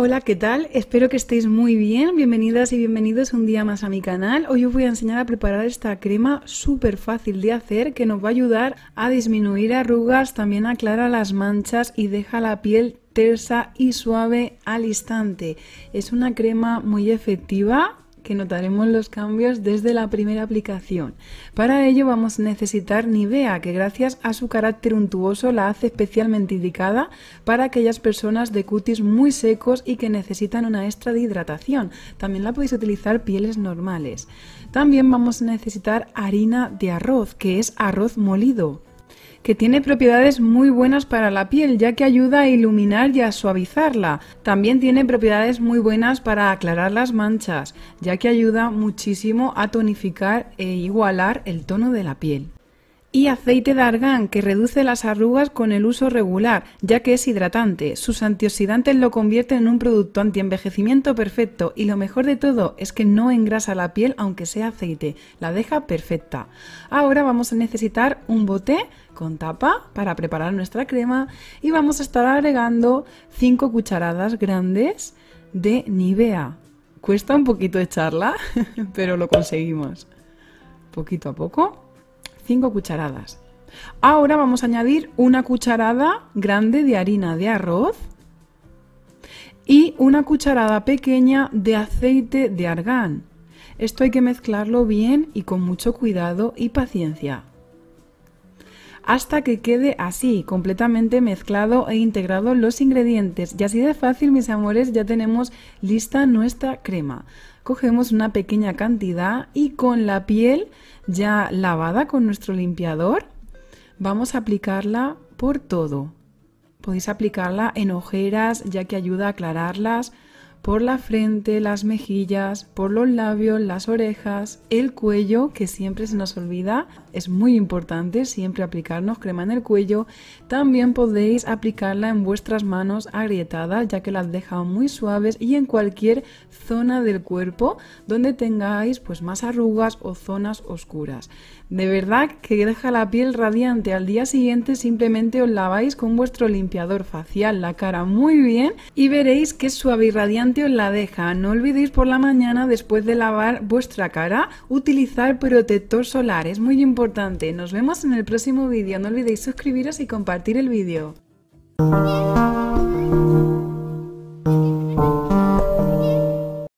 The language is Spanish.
Hola, ¿qué tal? Espero que estéis muy bien. Bienvenidas y bienvenidos un día más a mi canal. Hoy os voy a enseñar a preparar esta crema súper fácil de hacer que nos va a ayudar a disminuir arrugas, también aclara las manchas y deja la piel tersa y suave al instante. Es una crema muy efectiva que notaremos los cambios desde la primera aplicación. Para ello vamos a necesitar Nivea, que gracias a su carácter untuoso la hace especialmente indicada para aquellas personas de cutis muy secos y que necesitan una extra de hidratación. También la podéis utilizar pieles normales. También vamos a necesitar harina de arroz, que es arroz molido que tiene propiedades muy buenas para la piel, ya que ayuda a iluminar y a suavizarla. También tiene propiedades muy buenas para aclarar las manchas, ya que ayuda muchísimo a tonificar e igualar el tono de la piel. Y aceite de argán, que reduce las arrugas con el uso regular, ya que es hidratante. Sus antioxidantes lo convierten en un producto antienvejecimiento perfecto y lo mejor de todo es que no engrasa la piel aunque sea aceite, la deja perfecta. Ahora vamos a necesitar un bote con tapa para preparar nuestra crema y vamos a estar agregando 5 cucharadas grandes de Nivea. Cuesta un poquito echarla, pero lo conseguimos. Poquito a poco cucharadas. Ahora vamos a añadir una cucharada grande de harina de arroz y una cucharada pequeña de aceite de argán. Esto hay que mezclarlo bien y con mucho cuidado y paciencia hasta que quede así, completamente mezclado e integrado los ingredientes. Y así de fácil, mis amores, ya tenemos lista nuestra crema. Cogemos una pequeña cantidad y con la piel ya lavada con nuestro limpiador, vamos a aplicarla por todo. Podéis aplicarla en ojeras ya que ayuda a aclararlas, por la frente, las mejillas, por los labios, las orejas, el cuello, que siempre se nos olvida, es muy importante siempre aplicarnos crema en el cuello. También podéis aplicarla en vuestras manos agrietadas, ya que las deja muy suaves y en cualquier zona del cuerpo donde tengáis pues más arrugas o zonas oscuras. De verdad que deja la piel radiante. Al día siguiente simplemente os laváis con vuestro limpiador facial la cara muy bien y veréis que suave y radiante la deja. No olvidéis por la mañana, después de lavar vuestra cara, utilizar protector solar. Es muy importante. Nos vemos en el próximo vídeo. No olvidéis suscribiros y compartir el vídeo.